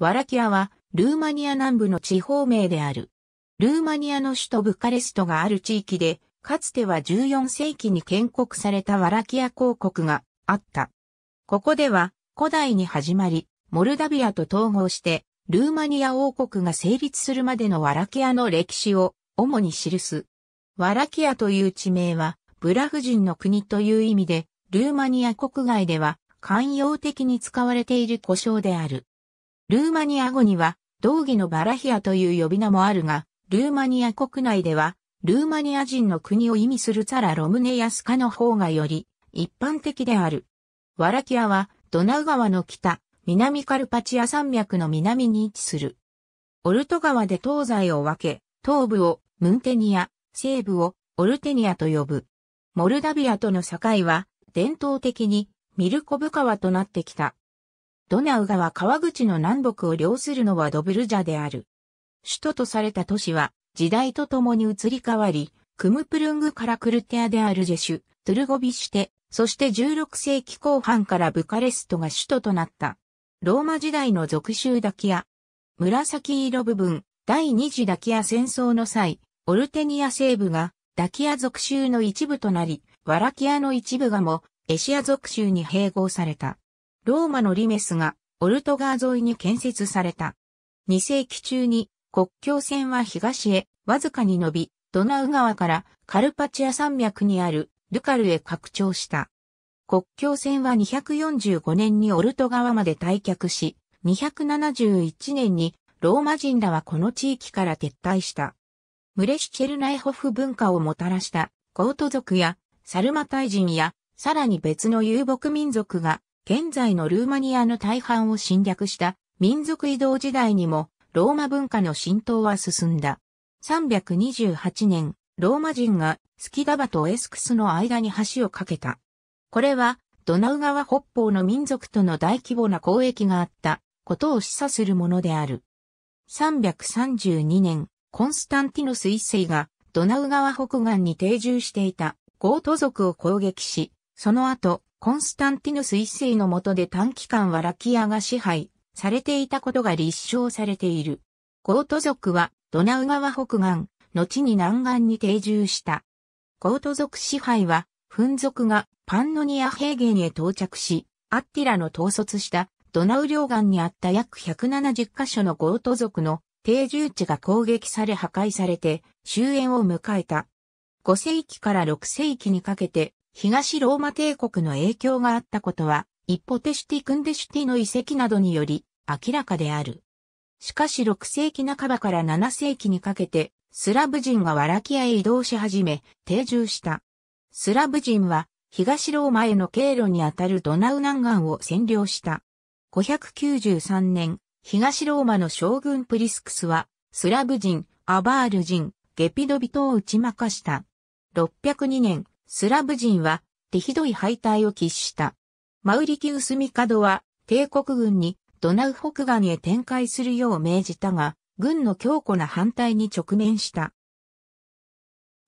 ワラキアは、ルーマニア南部の地方名である。ルーマニアの首都ブカレストがある地域で、かつては14世紀に建国されたワラキア公国があった。ここでは、古代に始まり、モルダビアと統合して、ルーマニア王国が成立するまでのワラキアの歴史を主に記す。ワラキアという地名は、ブラフ人の国という意味で、ルーマニア国外では、慣用的に使われている故障である。ルーマニア語には、道義のバラヒアという呼び名もあるが、ルーマニア国内では、ルーマニア人の国を意味するザラ・ロムネヤスカの方がより一般的である。ワラキアはドナウ川の北、南カルパチア山脈の南に位置する。オルト川で東西を分け、東部をムンテニア、西部をオルテニアと呼ぶ。モルダビアとの境は伝統的にミルコブ川となってきた。ドナウ川川口の南北を領するのはドブルジャである。首都とされた都市は、時代とともに移り変わり、クムプルングからクルテアであるジェシュ、トゥルゴビシテ、そして16世紀後半からブカレストが首都となった。ローマ時代の属州ダキア。紫色部分、第二次ダキア戦争の際、オルテニア西部がダキア属州の一部となり、ワラキアの一部がもエシア属州に併合された。ローマのリメスがオルト川沿いに建設された。2世紀中に国境線は東へわずかに伸び、ドナウ川からカルパチア山脈にあるルカルへ拡張した。国境線は245年にオルト川まで退却し、271年にローマ人らはこの地域から撤退した。ムレシチェルナイホフ文化をもたらしたゴート族やサルマタイ人やさらに別の遊牧民族が現在のルーマニアの大半を侵略した民族移動時代にもローマ文化の浸透は進んだ。328年、ローマ人がスキダバとエスクスの間に橋を架けた。これはドナウ川北方の民族との大規模な交易があったことを示唆するものである。332年、コンスタンティノス一世がドナウ川北岸に定住していたゴート族を攻撃し、その後、コンスタンティヌス一世の下で短期間はラキアが支配されていたことが立証されている。ゴート族はドナウ川北岸、後に南岸に定住した。ゴート族支配は、フン族がパンノニア平原へ到着し、アッティラの統率したドナウ両岸にあった約170カ所のゴート族の定住地が攻撃され破壊されて終焉を迎えた。5世紀から6世紀にかけて東ローマ帝国の影響があったことは、一ポテシュティ・クンデシュティの遺跡などにより明らかである。しかし6世紀半ばから7世紀にかけて、スラブ人がワラキアへ移動し始め、定住した。スラブ人は、東ローマへの経路にあたるドナウ南岸を占領した。593年、東ローマの将軍プリスクスは、スラブ人、アバール人、ゲピドビトを打ち負かした。602年、スラブ人は手ひどい敗退を喫した。マウリキウスミカドは帝国軍にドナウ北岸へ展開するよう命じたが、軍の強固な反対に直面した。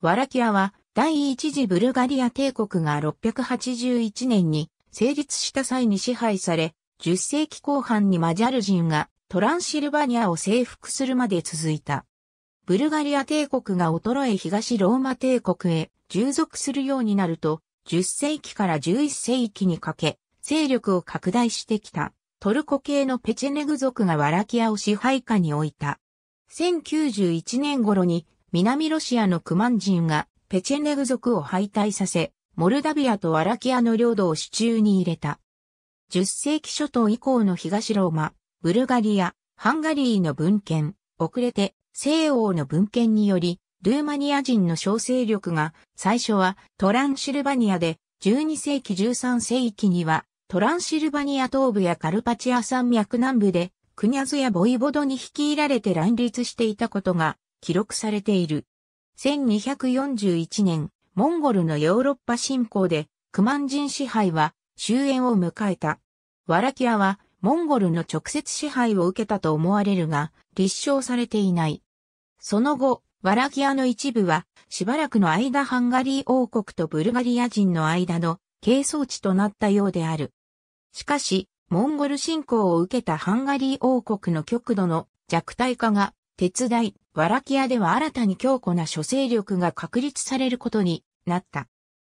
ワラキアは第一次ブルガリア帝国が681年に成立した際に支配され、10世紀後半にマジャル人がトランシルバニアを征服するまで続いた。ブルガリア帝国が衰え東ローマ帝国へ従属するようになると、10世紀から11世紀にかけ、勢力を拡大してきた、トルコ系のペチェネグ族がワラキアを支配下に置いた。1091年頃に、南ロシアのクマン人が、ペチェネグ族を敗退させ、モルダビアとワラキアの領土を手中に入れた。10世紀初頭以降の東ローマ、ブルガリア、ハンガリーの文献、遅れて西欧の文献により、ルーマニア人の小勢力が最初はトランシルバニアで12世紀13世紀にはトランシルバニア東部やカルパチア山脈南部でクニャズやボイボドに率いられて乱立していたことが記録されている。1241年、モンゴルのヨーロッパ侵攻でクマン人支配は終焉を迎えた。ワラキアはモンゴルの直接支配を受けたと思われるが立証されていない。その後、ワラキアの一部は、しばらくの間ハンガリー王国とブルガリア人の間の係争地となったようである。しかし、モンゴル侵攻を受けたハンガリー王国の極度の弱体化が、鉄大、ワラキアでは新たに強固な諸勢力が確立されることになった。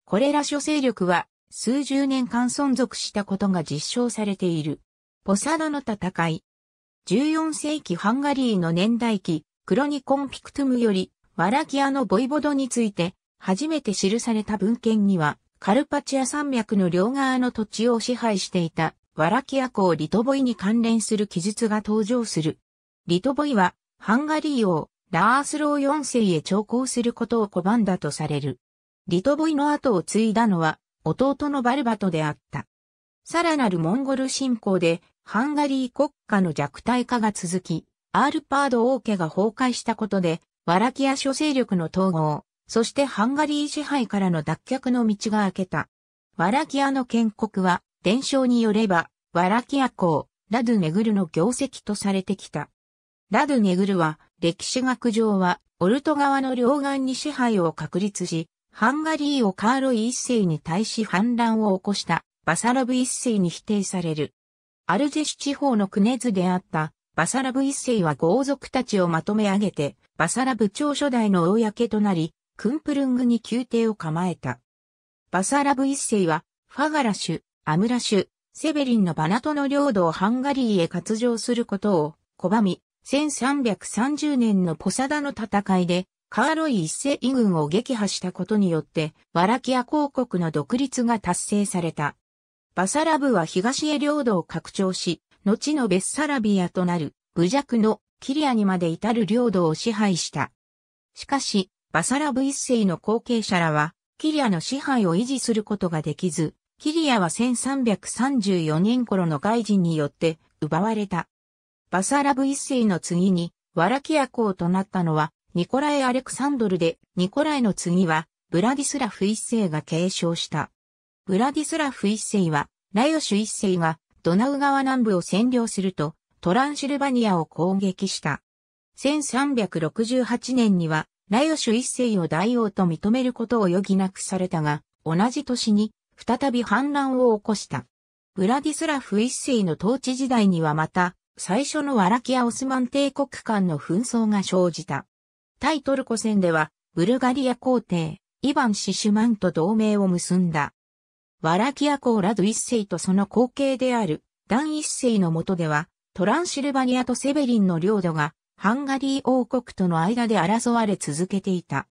これら諸勢力は、数十年間存続したことが実証されている。ポサドの戦い。14世紀ハンガリーの年代記、クロニコンピクトゥムより、ワラキアのボイボドについて、初めて記された文献には、カルパチア山脈の両側の土地を支配していた、ワラキア港リトボイに関連する記述が登場する。リトボイは、ハンガリー王、ラースロー4世へ徴行することを拒んだとされる。リトボイの後を継いだのは、弟のバルバトであった。さらなるモンゴル侵攻で、ハンガリー国家の弱体化が続き、アールパード王家が崩壊したことで、ワラキア諸勢力の統合、そしてハンガリー支配からの脱却の道が開けた。ワラキアの建国は、伝承によれば、ワラキア公、ラドゥネグルの業績とされてきた。ラドゥネグルは、歴史学上は、オルト川の両岸に支配を確立し、ハンガリーをカーロイ一世に対し反乱を起こした、バサラブ一世に否定される。アルゼシ地方のクネズであった、バサラブ一世は豪族たちをまとめ上げて、バサラ部長初代の公となり、クンプルングに宮廷を構えた。バサラブ一世は、ファガラシュ、アムラシュ、セベリンのバナトの領土をハンガリーへ割譲することを拒み、1330年のポサダの戦いで、カーロイ一世異軍を撃破したことによって、ワラキア公国の独立が達成された。バサラブは東へ領土を拡張し、後のベッサラビアとなる、侮弱のキリアにまで至る領土を支配した。しかし、バサラブ一世の後継者らは、キリアの支配を維持することができず、キリアは1334年頃の外人によって奪われた。バサラブ一世の次に、ワラキア公となったのは、ニコライ・アレクサンドルで、ニコライの次は、ブラディスラフ一世が継承した。ブラディスラフ一世は、ラヨシュ一世がドナウ川南部を占領すると、トランシルバニアを攻撃した。1368年には、ラヨシュ一世を大王と認めることを余儀なくされたが、同じ年に、再び反乱を起こした。ブラディスラフ一世の統治時代にはまた、最初のワラキア・オスマン帝国間の紛争が生じた。対トルコ戦では、ブルガリア皇帝、イヴァン・シシュマンと同盟を結んだ。ワラキア公ラド一世とその後継であるダン一世の下では、トランシルバニアとセベリンの領土がハンガリー王国との間で争われ続けていた。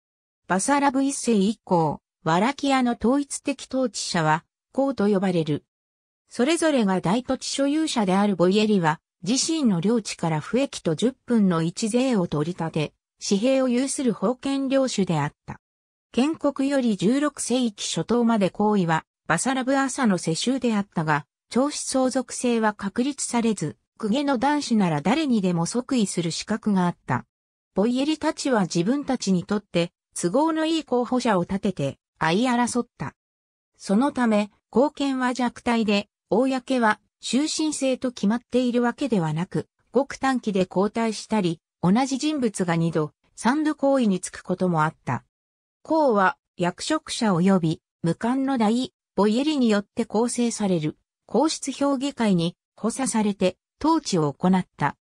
バサラブ一世以降、ワラキアの統一的統治者は、公と呼ばれる。それぞれが大土地所有者であるボイエリは、自身の領地から不益と10分の1税を取り立て、紙幣を有する封建領主であった。建国より16世紀初頭まで行為は、バサラブ朝の世襲であったが、長子相続性は確立されず、公家の男子なら誰にでも即位する資格があった。ボイエリたちは自分たちにとって都合のいい候補者を立てて相争った。そのため、貢献は弱体で、公は終身制と決まっているわけではなく、ごく短期で交代したり、同じ人物が二度、三度行為につくこともあった。公は役職者及び無冠の大ボイエリによって構成される皇室評議会に補佐されて統治を行った。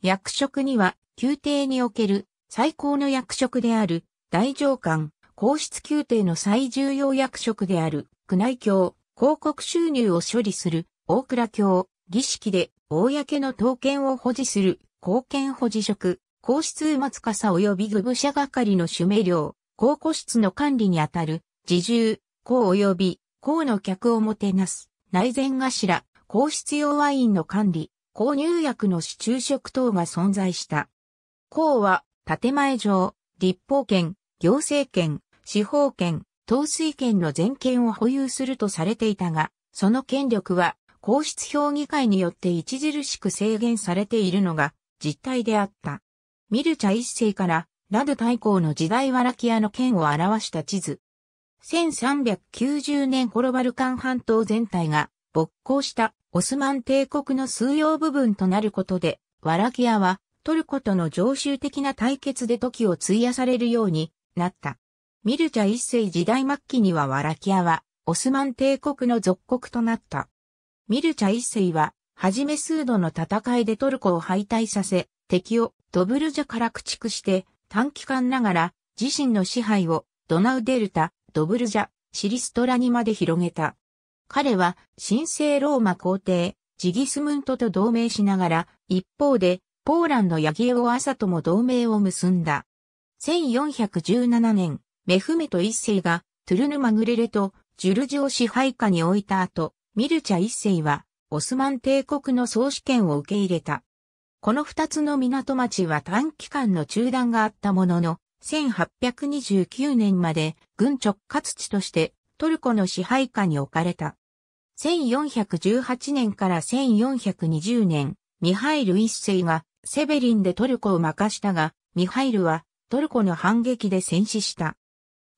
役職には宮廷における最高の役職である大上官、皇室宮廷の最重要役職である宮内卿、広告収入を処理する大倉卿、儀式で公の刀剣を保持する貢献保持職、皇室松笠及び具武者係の主名料、皇庫室の管理にあたる自重、公及び公の客をもてなす、内膳頭、皇室用ワインの管理、購入薬の市中食等が存在した。公は、建前上、立法権、行政権、司法権、統帥権の全権を保有するとされていたが、その権力は、皇室評議会によって著しく制限されているのが実態であった。ミルチャ一世から、ラド大公の時代ワラキアの権を表した地図、1390年頃バルカン半島全体が勃興したオスマン帝国の数要部分となることで、ワラキアはトルコとの常習的な対決で時を費やされるようになった。ミルチャ一世時代末期にはワラキアはオスマン帝国の属国となった。ミルチャ一世は、はじめ数度の戦いでトルコを敗退させ、敵をドブルジャから駆逐して短期間ながら自身の支配をドナウデルタ、ドブルジャ、シリストラにまで広げた。彼は神聖ローマ皇帝、ジギスムントと同盟しながら、一方で、ポーランドヤギエオ・アサとも同盟を結んだ。1417年、メフメト一世が、トゥルヌ・マグレレと、ジュルジオ支配下に置いた後、ミルチャ一世は、オスマン帝国の総主権を受け入れた。この二つの港町は短期間の中断があったものの、1829年まで軍直轄地としてトルコの支配下に置かれた。1418年から1420年、ミハイル一世がセベリンでトルコを任したが、ミハイルはトルコの反撃で戦死した。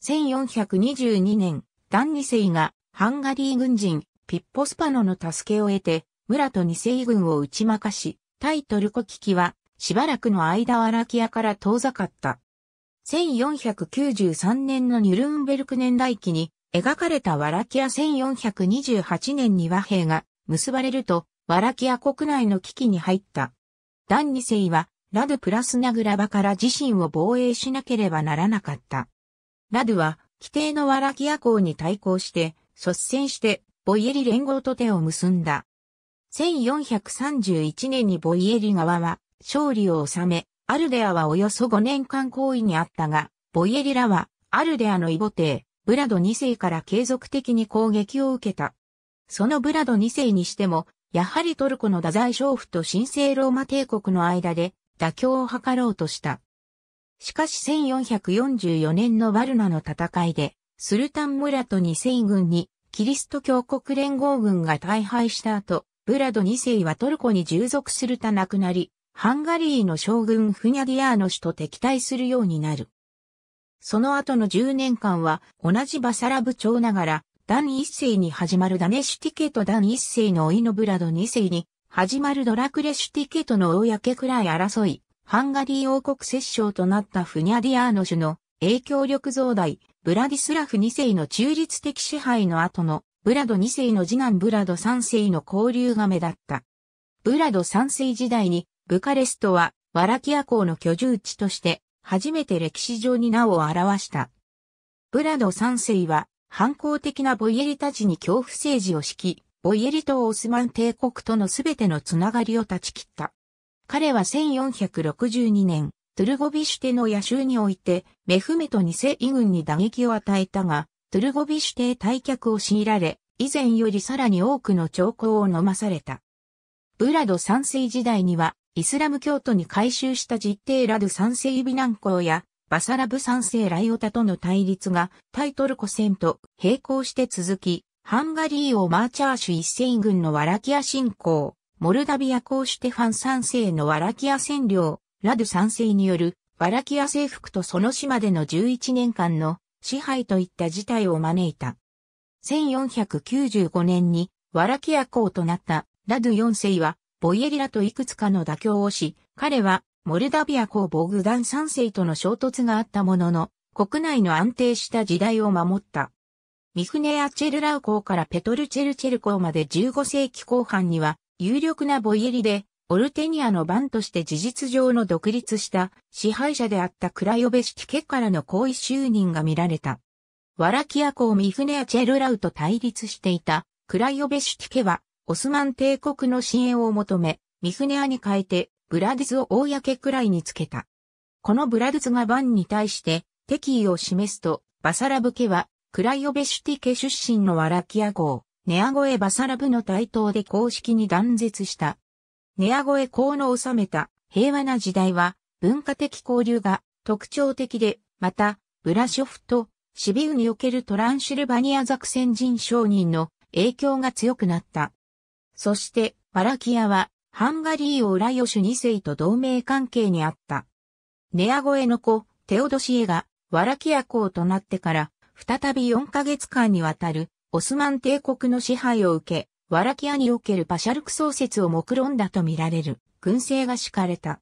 1422年、ダン二世がハンガリー軍人ピッポスパノの助けを得て、村と二世軍を打ち負かし、対トルコ危機はしばらくの間アラキアから遠ざかった。1493年のニュルンベルク年代記に描かれたワラキア1428年に和平が結ばれると、ワラキア国内の危機に入った。ダン世は、ラドプラスナグラバから自身を防衛しなければならなかった。ラドは、規定のワラキア校に対抗して、率先して、ボイエリ連合と手を結んだ。1431年にボイエリ側は、勝利を収め、アルデアはおよそ5年間行為にあったが、ボイエリラは、アルデアの異母帝、ブラド2世から継続的に攻撃を受けた。そのブラド2世にしても、やはりトルコの太宰将府と神聖ローマ帝国の間で妥協を図ろうとした。しかし1444年のバルナの戦いで、スルタン村と2世軍にキリスト教国連合軍が大敗した後、ブラド2世はトルコに従属するた亡くなり、ハンガリーの将軍フニャディアーノ氏と敵対するようになる。その後の10年間は同じバサラ部長ながら、ダン一世に始まるダネシュティケとダン一世のイノブラド二世に始まるドラクレシュティケとの公くらい争い、ハンガリー王国摂政となったフニャディアーノ氏の影響力増大、ブラディスラフ二世の中立的支配の後のブラド二世の次男ブラド三世の交流が目立った。ブラド三世時代にブカレストは、ワラキア港の居住地として、初めて歴史上に名を表した。ブラド三世は、反抗的なボイエリたちに恐怖政治を敷き、ボイエリとオスマン帝国とのすべてのつながりを断ち切った。彼は1462年、トゥルゴビシュテの野州において、メフメトニ世イ軍に打撃を与えたが、トゥルゴビシュテ退却を強いられ、以前よりさらに多くの兆候を飲まされた。ブラド三世時代には、イスラム教徒に改宗したジッテーラド三世ビナン公やバサラブ三世ライオタとの対立がタイトルコ戦と並行して続き、ハンガリー王マーチャーシュ一世軍のワラキア侵攻、モルダビア公シテファン三世のワラキア占領、ラド三世によるワラキア征服とその島での11年間の支配といった事態を招いた。1495年にワラキア公となったラド4世はボイエリラといくつかの妥協をし、彼はモルダビア公ボグダン三世との衝突があったものの、国内の安定した時代を守った。ミフネア・チェルラウ公からペトル・チェルチェル公まで15世紀後半には、有力なボイエリで、オルテニアの番として事実上の独立した支配者であったクラヨベシィ家からの行為就任が見られた。ワラキア公ミフネア・チェルラウと対立していたクラヨベシィ家はオスマン帝国の支援を求め、ミフネアに変えて、ブラディズを公くらいにつけた。このブラディズがバンに対して敵意を示すと、バサラブ家は、クライオベシュティ家出身のワラキア号、ネアゴエバサラブの台頭で公式に断絶した。ネアゴエ公の治めた平和な時代は、文化的交流が特徴的で、また、ブラショフとシビウにおけるトランシルバニア作戦人商人の影響が強くなった。そして、ワラキアは、ハンガリー王ラヨシュ2世と同盟関係にあった。ネアゴエの子、テオドシエが、ワラキア公となってから、再び4ヶ月間にわたる、オスマン帝国の支配を受け、ワラキアにおけるパシャルク創設を目論んだとみられる、軍政が敷かれた。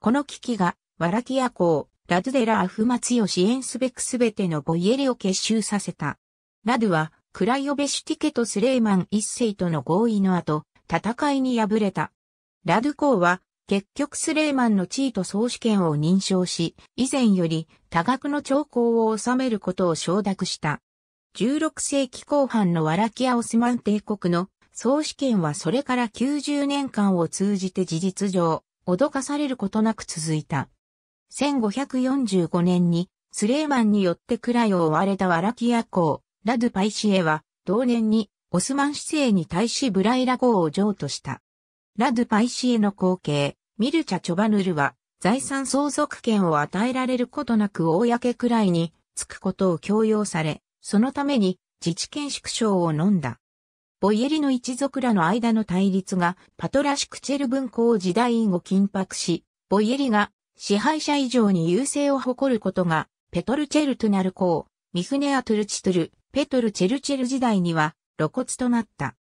この危機が、ワラキア公、ラドデラ・アフマツヨ支援すべくすべてのボイエリを結集させた。ラドは、クライオベシュティケとスレイマン一世との合意の後、戦いに敗れた。ラドゥコーは、結局スレイマンの地位と総主権を認証し、以前より多額の兆候を収めることを承諾した。16世紀後半のワラキア・オスマン帝国の総主権はそれから90年間を通じて事実上、脅かされることなく続いた。1545年にスレイマンによってクライを追われたワラキア公、ラドゥパイシエは、同年に、オスマン市政に対しブライラ号を譲渡した。ラドゥパイシエの後継、ミルチャ・チョバヌルは、財産相続権を与えられることなく公くらいに、つくことを強要され、そのために、自治権縮小を飲んだ。ボイエリの一族らの間の対立がパトラシクチェル文庫時代を緊迫し、ボイエリが支配者以上に優勢を誇ることが、ペトルチェルトゥナル公、ミフネアトゥルチトゥル、ペトル・チェルチェル時代には露骨となった。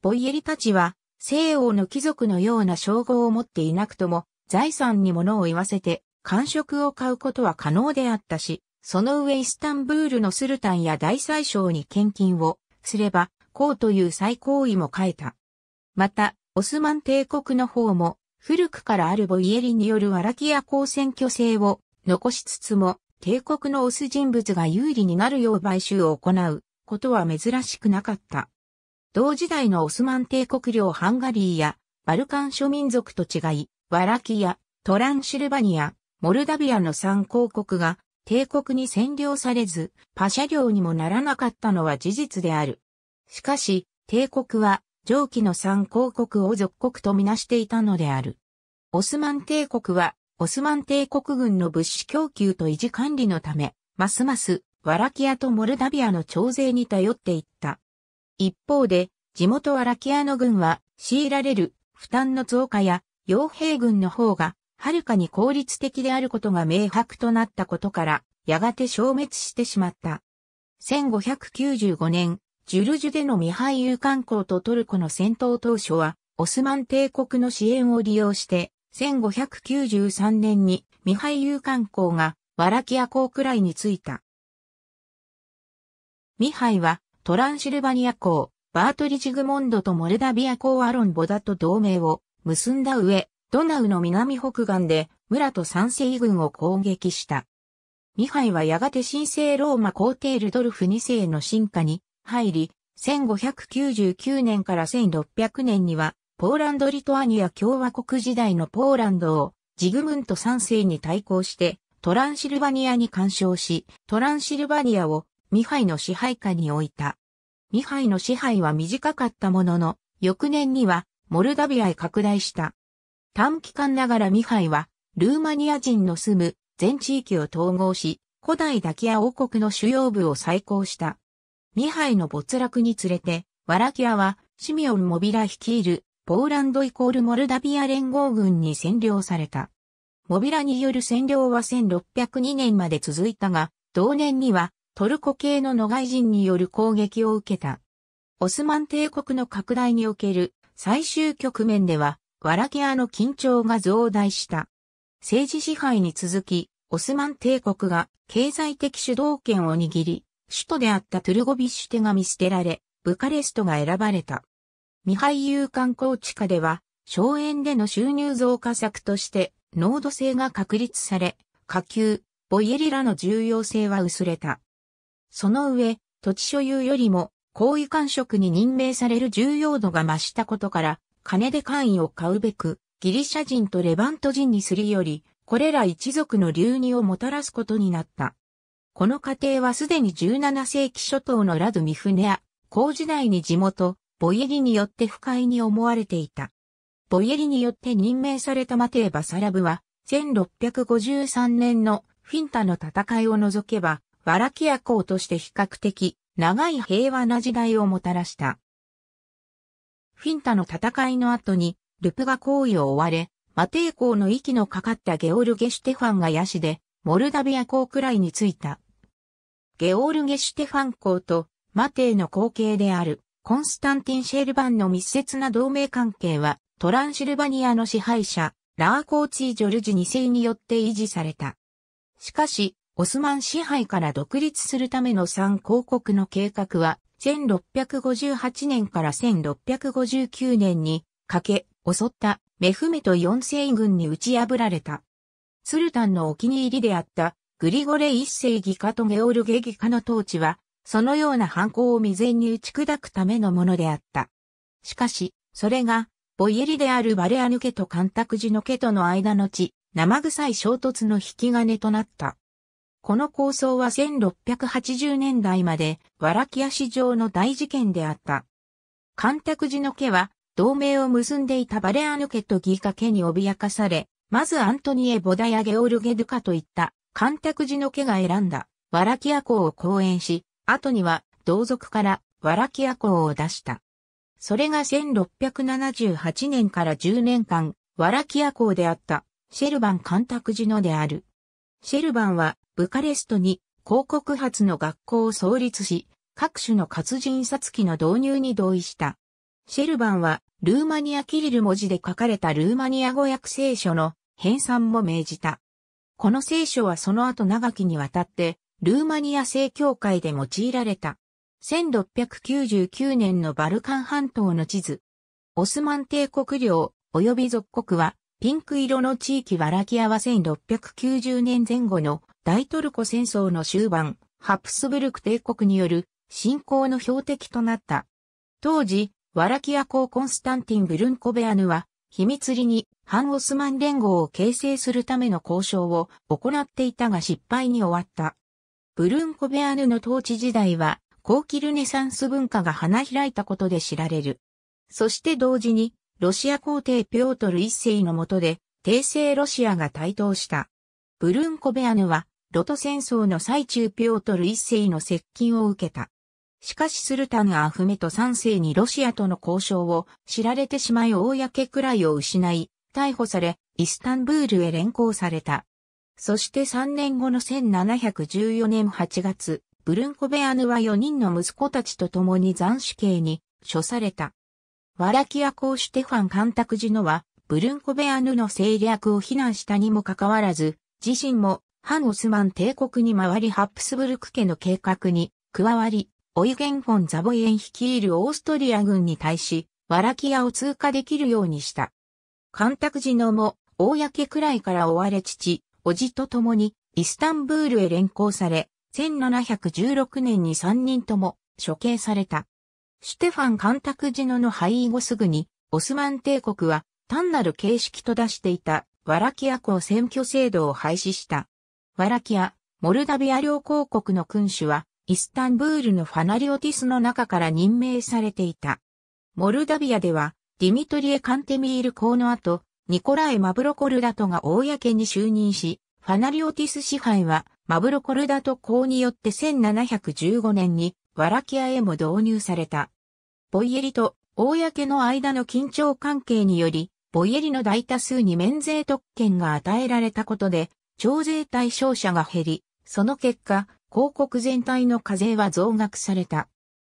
ボイエリたちは西欧の貴族のような称号を持っていなくとも財産に物を言わせて感触を買うことは可能であったし、その上イスタンブールのスルタンや大宰相に献金をすれば、こうという最高位も変えた。また、オスマン帝国の方も古くからあるボイエリによるワラキア公選挙制を残しつつも、帝国の推す人物が有利になるよう買収を行うことは珍しくなかった。同時代のオスマン帝国領ハンガリーやバルカン諸民族と違い、ワラキやトランシルバニア、モルダビアの三公国が帝国に占領されず、パシャ領にもならなかったのは事実である。しかし、帝国は上記の三公国を属国とみなしていたのである。オスマン帝国はオスマン帝国軍の物資供給と維持管理のため、ますますワラキアとモルダビアの徴税に頼っていった。一方で、地元ワラキアの軍は強いられる負担の増加や、傭兵軍の方が、はるかに効率的であることが明白となったことから、やがて消滅してしまった。1595年、ジュルジュでの未廃ユ観光とトルコの戦闘当初は、オスマン帝国の支援を利用して、1593年にミハイユー観光がワラキア港くらいに着いた。ミハイはトランシルバニア港、バートリジグモンドとモルダビア港アロンボダと同盟を結んだ上、ドナウの南北岸で村と三世軍を攻撃した。ミハイはやがて神聖ローマ皇帝ルドルフ2世の進化に入り、1599年から1600年にはポーランド・リトアニア共和国時代のポーランドをジグムント3世に対抗してトランシルバニアに干渉し、トランシルバニアをミハイの支配下に置いた。ミハイの支配は短かったものの、翌年にはモルダビアへ拡大した。短期間ながらミハイは、ルーマニア人の住む全地域を統合し、古代ダキア王国の主要部を再興した。ミハイの没落につれて、ワラキアはシミオン・モビラ率いるポーランドイコールモルダビア連合軍に占領された。モビラによる占領は1602年まで続いたが、同年にはトルコ系のノガイ人による攻撃を受けた。オスマン帝国の拡大における最終局面では、ワラキアの緊張が増大した。政治支配に続き、オスマン帝国が経済的主導権を握り、首都であったトゥルゴビッシュテが見捨てられ、ブカレストが選ばれた。未俳優観光地下では、荘園での収入増加策として、濃度性が確立され、下級、ボイエリラの重要性は薄れた。その上、土地所有よりも、行為官職に任命される重要度が増したことから、金で官位を買うべく、ギリシャ人とレバント人にすり寄り、これら一族の流入をもたらすことになった。この過程はすでに17世紀初頭のラドミフネア、高時代に地元、ボイエリによって不快に思われていた。ボイエリによって任命されたマテー・バサラブは、1653年のフィンタの戦いを除けば、ワラキア公として比較的長い平和な時代をもたらした。フィンタの戦いの後に、ルプが行為を追われ、マテー公の息のかかったゲオルゲ・シュテファンがヤシで、モルダビア公くらいについた。ゲオルゲ・シュテファン公とマテーの後継である。コンスタンティン・シェルバンの密接な同盟関係は、トランシルバニアの支配者、ラーコーチー・ジョルジ2世によって維持された。しかし、オスマン支配から独立するための三公国の計画は、1658年から1659年にかけ、襲ったメフメト4世軍に打ち破られた。スルタンのお気に入りであったグリゴレ1世ギカとゲオルゲギカの統治はそのような犯行を未然に打ち砕くためのものであった。しかし、それが、ボイエリであるバレアヌ家と干拓寺の家との間の地、生臭い衝突の引き金となった。この構想は1680年代まで、ワラキア市場の大事件であった。干拓寺の家は、同盟を結んでいたバレアヌ家とギーカ家に脅かされ、まずアントニエ・ボダヤ・ゲオルゲ・ドゥカといった、干拓寺の家が選んだ、ワラキアを講演し、後には同族からワラキヤ公を出した。それが1678年から10年間、ワラキヤ公であったシェルバン干拓寺のである。シェルバンはブカレストに広告発の学校を創立し、各種の活字印刷機の導入に同意した。シェルバンはルーマニアキリル文字で書かれたルーマニア語訳聖書の編纂も命じた。この聖書はその後長きにわたってルーマニア正教会で用いられた。1699年のバルカン半島の地図。オスマン帝国領及び属国はピンク色の地域ワラキアは1690年前後の大トルコ戦争の終盤、ハプスブルク帝国による侵攻の標的となった。当時、ワラキア公コンスタンティン・ブルンコベアヌは、秘密裏に反オスマン連合を形成するための交渉を行っていたが失敗に終わった。ブルンコベアヌの統治時代は、後期ルネサンス文化が花開いたことで知られる。そして同時に、ロシア皇帝ピョートル一世の下で、帝政ロシアが台頭した。ブルンコベアヌは、ロト戦争の最中ピョートル一世の接近を受けた。しかしスルタンアフメト三世にロシアとの交渉を知られてしまい公くらいを失い、逮捕され、イスタンブールへ連行された。そして3年後の1714年8月、ブルンコベアヌは4人の息子たちと共に斬死刑に処された。ワラキア公主。テファンタクジノは、ブルンコベアヌの政略を非難したにもかかわらず、自身も反オスマン帝国に回りハップスブルク家の計画に加わり、オイゲンフォン・ザボイエン率いるオーストリア軍に対し、ワラキアを通過できるようにした。干拓ジノも、公くらいから追われ父、叔父と共にイスタンブールへ連行され、1716年に3人とも処刑された。シュテファン・カンタクジノの敗位後すぐに、オスマン帝国は単なる形式と出していたワラキア公選挙制度を廃止した。ワラキア、モルダビア両公国の君主は、イスタンブールのファナリオティスの中から任命されていた。モルダビアでは、ディミトリエ・カンテミール公の後、ニコライ・マブロコルダトが公に就任し、ファナリオティス支配はマブロコルダト公によって1715年にワラキアへも導入された。ボイエリと公の間の緊張関係により、ボイエリの大多数に免税特権が与えられたことで、徴税対象者が減り、その結果、広告全体の課税は増額された。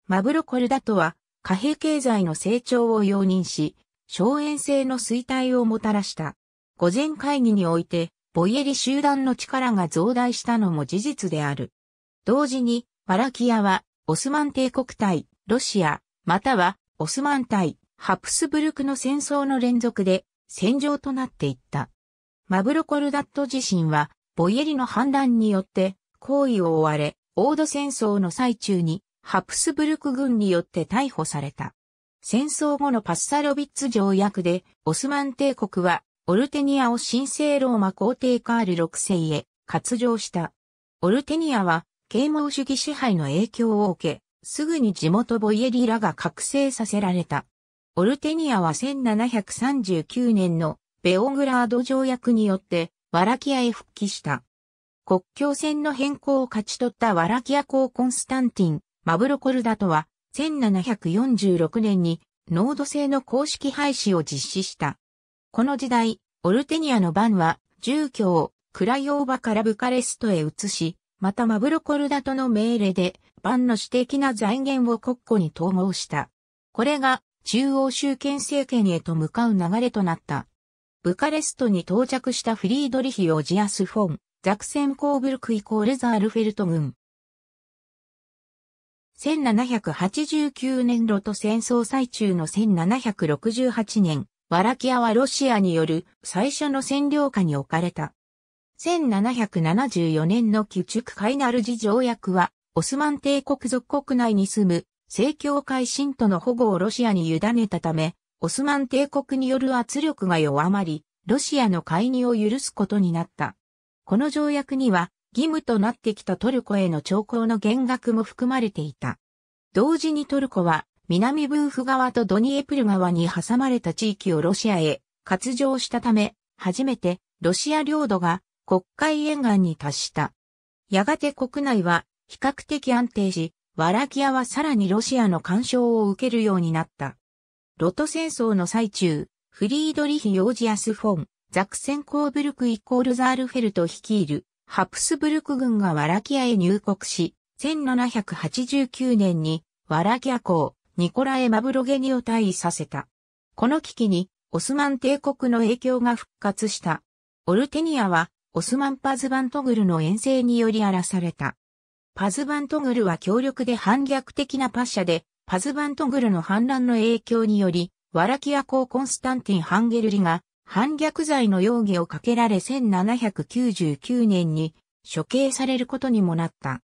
マブロコルダトは貨幣経済の成長を容認し、荘園制の衰退をもたらした。午前会議において、ボイエリ集団の力が増大したのも事実である。同時に、バラキアは、オスマン帝国対、ロシア、または、オスマン対、ハプスブルクの戦争の連続で、戦場となっていった。マブロコルダット自身は、ボイエリの反乱によって、行為を追われ、オード戦争の最中に、ハプスブルク軍によって逮捕された。戦争後のパッサロビッツ条約で、オスマン帝国は、オルテニアを神聖ローマ皇帝カール6世へ、割譲した。オルテニアは、啓蒙主義支配の影響を受け、すぐに地元ボイエリラが覚醒させられた。オルテニアは1739年のベオグラード条約によって、ワラキアへ復帰した。国境線の変更を勝ち取ったワラキア公コンスタンティン、マブロコルダとは、1746年にノード制の公式廃止を実施した。この時代、オルテニアの番は住居をクライオーバからブカレストへ移し、またマブロコルダとの命令で番の私的な財源を国庫に統合した。これが中央集権政権へと向かう流れとなった。ブカレストに到着したフリードリヒ・オジアス・フォン、ザクセンコーブルクイコールザールフェルト軍。1789年ロと戦争最中の1768年、ワラキアはロシアによる最初の占領下に置かれた。1774年の旧築カイナルジ条約は、オスマン帝国属国内に住む、正教会信徒の保護をロシアに委ねたため、オスマン帝国による圧力が弱まり、ロシアの介入を許すことになった。この条約には、義務となってきたトルコへの徴候の減額も含まれていた。同時にトルコは南ブーフ川とドニエプル川に挟まれた地域をロシアへ割譲したため、初めてロシア領土が国会沿岸に達した。やがて国内は比較的安定し、ワラキアはさらにロシアの干渉を受けるようになった。ロト戦争の最中、フリードリヒ・ヨージアス・フォン、ザクセンコーブルク・イコール・ザールフェルト率いるハプスブルク軍がワラキアへ入国し、1789年にワラキア公、ニコラエ・マブロゲニを退位させた。この危機にオスマン帝国の影響が復活した。オルテニアはオスマンパズバントグルの遠征により荒らされた。パズバントグルは強力で反逆的なパッシャで、パズバントグルの反乱の影響により、ワラキア公コンスタンティン・ハンゲルリが反逆罪の容疑をかけられ1799年に処刑されることにもなった。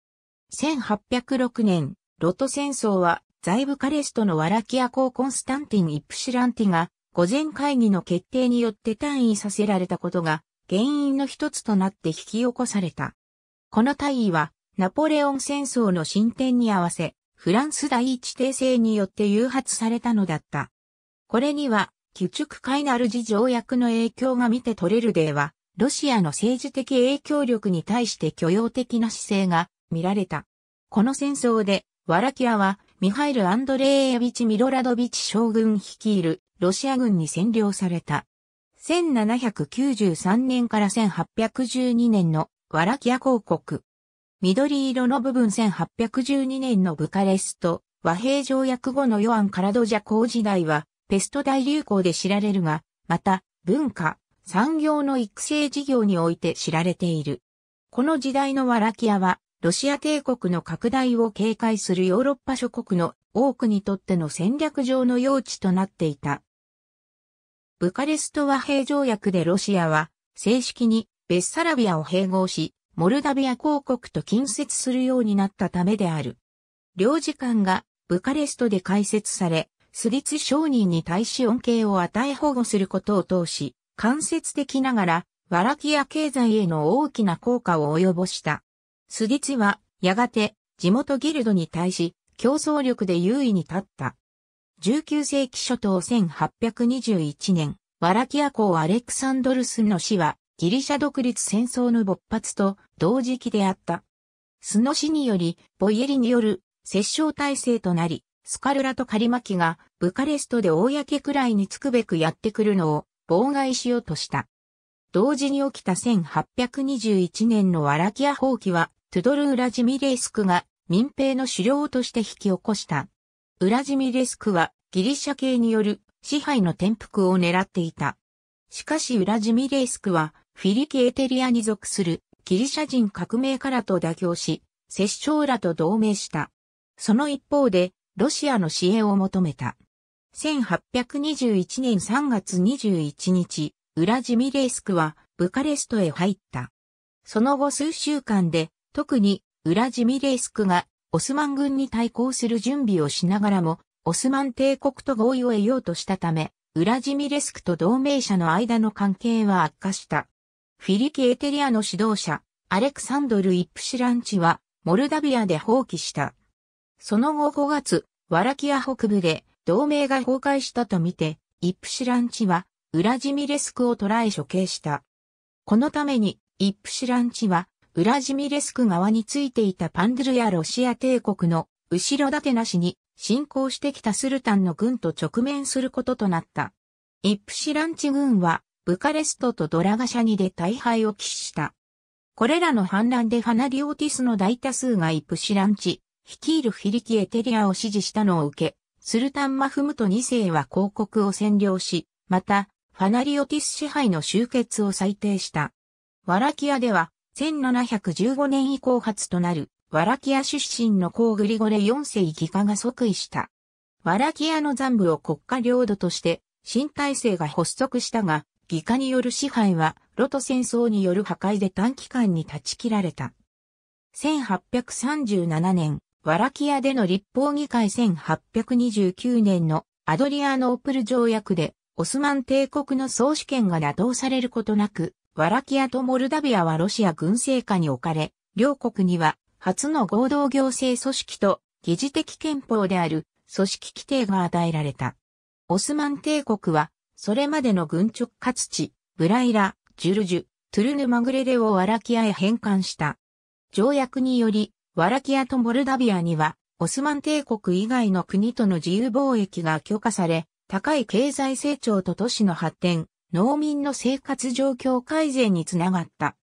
1806年、ロト戦争は在部カレストのワラキア公コンスタンティン・イプシランティが午前会議の決定によって退位させられたことが原因の一つとなって引き起こされた。この退位はナポレオン戦争の進展に合わせ、フランス第一帝政によって誘発されたのだった。これには旧軸海なる事条約の影響が見て取れる例は、ロシアの政治的影響力に対して許容的な姿勢が見られた。この戦争で、ワラキアは、ミハイル・アンドレーエビチ・ミロラドビチ将軍率いるロシア軍に占領された。1793年から1812年のワラキア公国。緑色の部分1812年のブカレスト、和平条約後のヨアン・カラドジャ公時代は、ペスト大流行で知られるが、また、文化、産業の育成事業において知られている。この時代のワラキアは、ロシア帝国の拡大を警戒するヨーロッパ諸国の多くにとっての戦略上の用地となっていた。ブカレスト和平条約でロシアは、正式にベッサラビアを併合し、モルダビア公国と近接するようになったためである。領事館がブカレストで開設され、スリツ商人に対し恩恵を与え保護することを通し、間接的ながら、ワラキや経済への大きな効果を及ぼした。スィツは、やがて、地元ギルドに対し、競争力で優位に立った。19世紀初頭1821年、ワラキア公アレクサンドルスの死は、ギリシャ独立戦争の勃発と同時期であった。スの死により、ボイエリによる殺傷体制となり、スカルラとカリマキがブカレストで公くらいにつくべくやってくるのを妨害しようとした。同時に起きた1821年のワラキア放棄は、トゥドル・ウラジミレスクが民兵の狩猟として引き起こした。ウラジミレスクはギリシャ系による支配の転覆を狙っていた。しかしウラジミレスクはフィリケエテリアに属するギリシャ人革命からと妥協し、摂政らと同盟した。その一方でロシアの支援を求めた。1821年3月21日、ウラジミレースクはブカレストへ入った。その後数週間で、特にウラジミレースクがオスマン軍に対抗する準備をしながらも、オスマン帝国と合意を得ようとしたため、ウラジミレスクと同盟者の間の関係は悪化した。フィリキ・エテリアの指導者、アレクサンドル・イップシランチは、モルダビアで放棄した。その後5月、ワラキア北部で同盟が崩壊したとみて、イプシランチはウラジミレスクを捕らえ処刑した。このために、イプシランチはウラジミレスク側についていたパンドゥルやロシア帝国の後ろ盾なしに侵攻してきたスルタンの軍と直面することとなった。イプシランチ軍はブカレストとドラガシャニで大敗を喫した。これらの反乱でハナリオティスの大多数がイプシランチ、率いるフィリキエテリアを支持したのを受け、スルタン・マフムト2世は広告を占領し、また、ファナリオティス支配の終結を裁定した。ワラキアでは、1715年以降初となる、ワラキア出身のコーグリゴレ4世議家が即位した。ワラキアの残部を国家領土として、新体制が発足したが、議家による支配は、ロト戦争による破壊で短期間に断ち切られた。1837年、ワラキアでの立法議会1829年のアドリアノープル条約で、オスマン帝国の総主権が打倒されることなく、ワラキアとモルダビアはロシア軍政下に置かれ、両国には初の合同行政組織と疑似的憲法である組織規定が与えられた。オスマン帝国は、それまでの軍直轄地、ブライラ、ジュルジュ、トゥルヌマグレレをワラキアへ返還した。条約により、ワラキアとモルダビアには、オスマン帝国以外の国との自由貿易が許可され、高い経済成長と都市の発展、農民の生活状況改善につながった。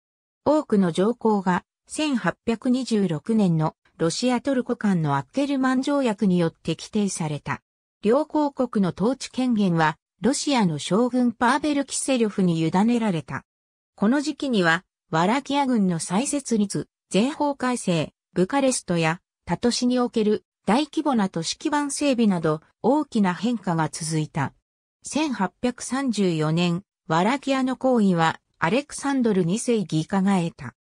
多くの条項が1826年のロシアトルコ間のアッケルマン条約によって規定された。両公国の統治権限はロシアの将軍パーベル・キセリョフに委ねられた。この時期には、ワラキア軍の再設立、全法改正、ブカレストやタトシにおける大規模な都市基盤整備など大きな変化が続いた。1834年、ワラキアの行為はアレクサンドル2世議化が得た。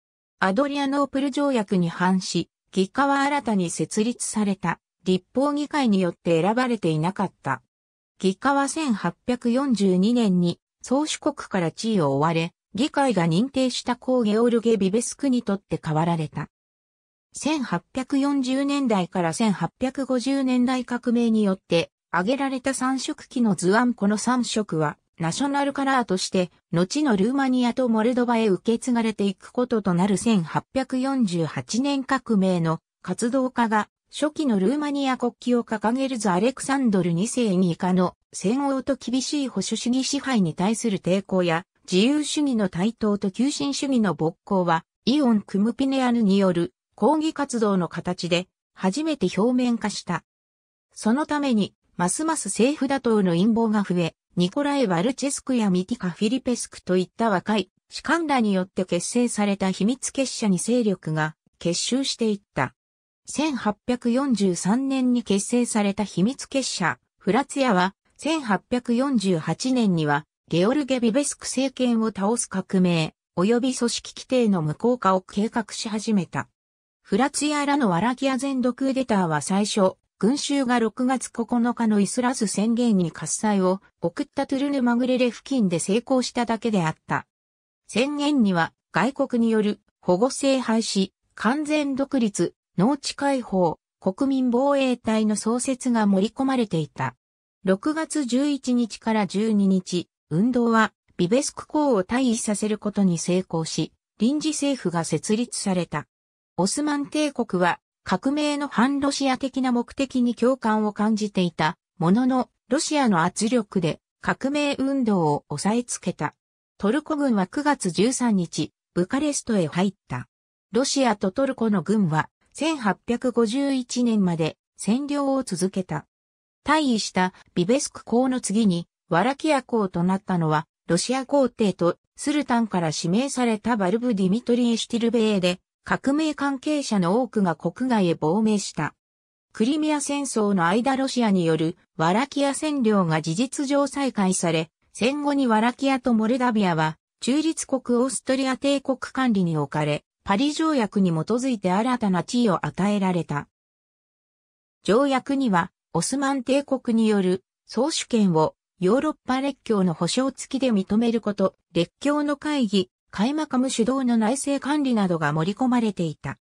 アドリアノープル条約に反し、議化は新たに設立された立法議会によって選ばれていなかった。議化は1842年に宗主国から地位を追われ、議会が認定した公ゲオルゲ・ビベスクにとって変わられた。1840年代から1850年代革命によって挙げられた三色旗の図案この三色はナショナルカラーとして後のルーマニアとモルドバへ受け継がれていくこととなる1848年革命の活動家が初期のルーマニア国旗を掲げるザ・アレクサンドル2世に以下の戦王と厳しい保守主義支配に対する抵抗や自由主義の台頭と急進主義の勃興はイオン・クムピネアヌによる抗議活動の形で初めて表面化した。そのために、ますます政府打倒の陰謀が増え、ニコライ・ワルチェスクやミティカ・フィリペスクといった若い士官らによって結成された秘密結社に勢力が結集していった。1843年に結成された秘密結社、フラツヤは、1848年には、ゲオルゲ・ビベスク政権を倒す革命、及び組織規定の無効化を計画し始めた。フラツィアラのワラキア全土クーデターは最初、群衆が6月9日のイスラス宣言に喝采を送ったトゥルヌマグレレ付近で成功しただけであった。宣言には外国による保護制廃止、完全独立、農地解放、国民防衛隊の創設が盛り込まれていた。6月11日から12日、運動はビベスク港を退位させることに成功し、臨時政府が設立された。オスマン帝国は革命の反ロシア的な目的に共感を感じていたものの、ロシアの圧力で革命運動を抑えつけた。トルコ軍は9月13日、ブカレストへ入った。ロシアとトルコの軍は1851年まで占領を続けた。退位したビベスク公の次にワラキア公となったのはロシア皇帝とスルタンから指名されたバルブ・ディミトリー・シティルベーで革命関係者の多くが国外へ亡命した。クリミア戦争の間ロシアによるワラキア占領が事実上再開され、戦後にワラキアとモルダビアは中立国オーストリア帝国管理に置かれ、パリ条約に基づいて新たな地位を与えられた。条約には、オスマン帝国による総主権をヨーロッパ列強の保障付きで認めること、列強の会議、カイマカム主導の内政管理などが盛り込まれていた。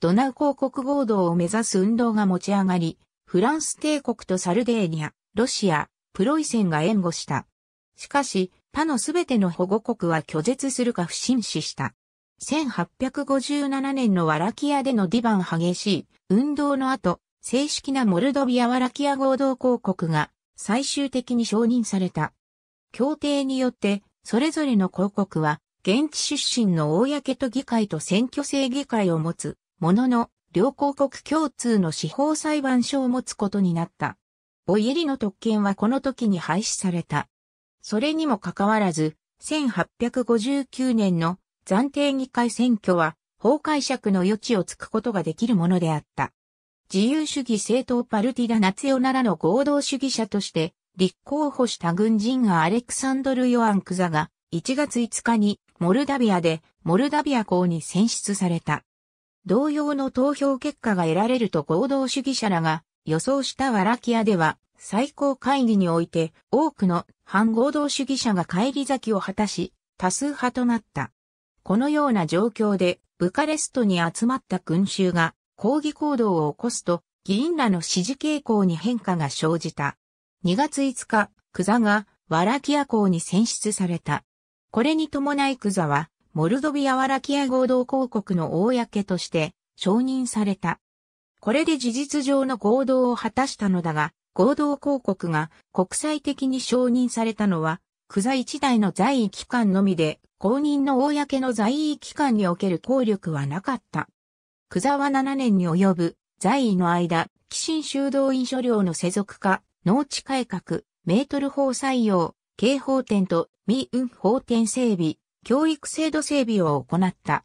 ドナウ公国合同を目指す運動が持ち上がり、フランス帝国とサルデーニャ、ロシア、プロイセンが援護した。しかし、他のすべての保護国は拒絶するか不審視した。1857年のワラキアでのディバン激しい運動の後、正式なモルドビア・ワラキア合同公国が最終的に承認された。協定によって、それぞれの公国は現地出身の公と議会と選挙制議会を持つ、ものの、両公国共通の司法裁判所を持つことになった。ボイエリの特権はこの時に廃止された。それにもかかわらず、1859年の暫定議会選挙は、法解釈の余地をつくことができるものであった。自由主義政党パルティダ・ナツヨナラの合同主義者として、立候補した軍人がアレクサンドル・ヨアン・クザが、1月5日にモルダビアでモルダビア校に選出された。同様の投票結果が得られると行動主義者らが予想したワラキアでは最高会議において多くの反合同主義者が帰り咲きを果たし多数派となった。このような状況でブカレストに集まった群衆が抗議行動を起こすと議員らの支持傾向に変化が生じた。2月5日、クザがワラキア校に選出された。これに伴いクザは、モルドビアワラキア合同公国の公として承認された。これで事実上の合同を果たしたのだが、合同公国が国際的に承認されたのは、クザ一代の在位期間のみで、公認の公の在位期間における効力はなかった。クザは7年に及ぶ在位の間、寄進修道院所領の世俗化、農地改革、メートル法採用、刑法典と未運法典整備、教育制度整備を行った。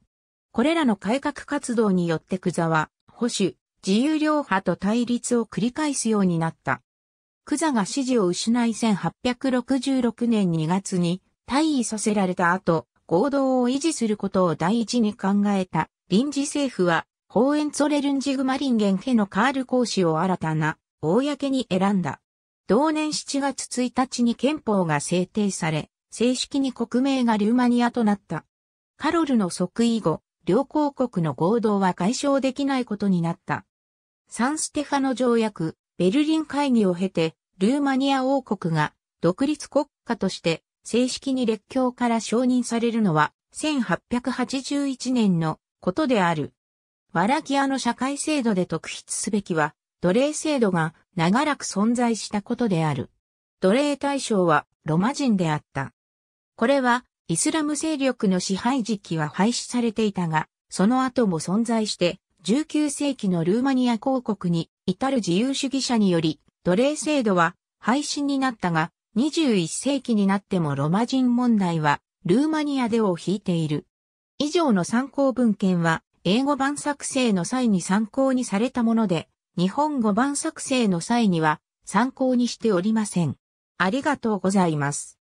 これらの改革活動によってクザは、保守、自由両派と対立を繰り返すようになった。クザが支持を失い1866年2月に退位させられた後、合同を維持することを第一に考えた臨時政府は、ホーエンツォレルンジグマリンゲンへのカール講師を新たな公に選んだ。同年7月1日に憲法が制定され、正式に国名がルーマニアとなった。カロルの即位後、両公国の合同は解消できないことになった。サンステファノ条約、ベルリン会議を経て、ルーマニア王国が独立国家として正式に列強から承認されるのは1881年のことである。ワラキアの社会制度で特筆すべきは、奴隷制度が長らく存在したことである。奴隷対象はロマ人であった。これはイスラム勢力の支配時期は廃止されていたが、その後も存在して19世紀のルーマニア公国に至る自由主義者により奴隷制度は廃止になったが、21世紀になってもロマ人問題はルーマニアでを引いている。以上の参考文献は英語版作成の際に参考にされたもので日本語版作成の際には参考にしておりません。ありがとうございます。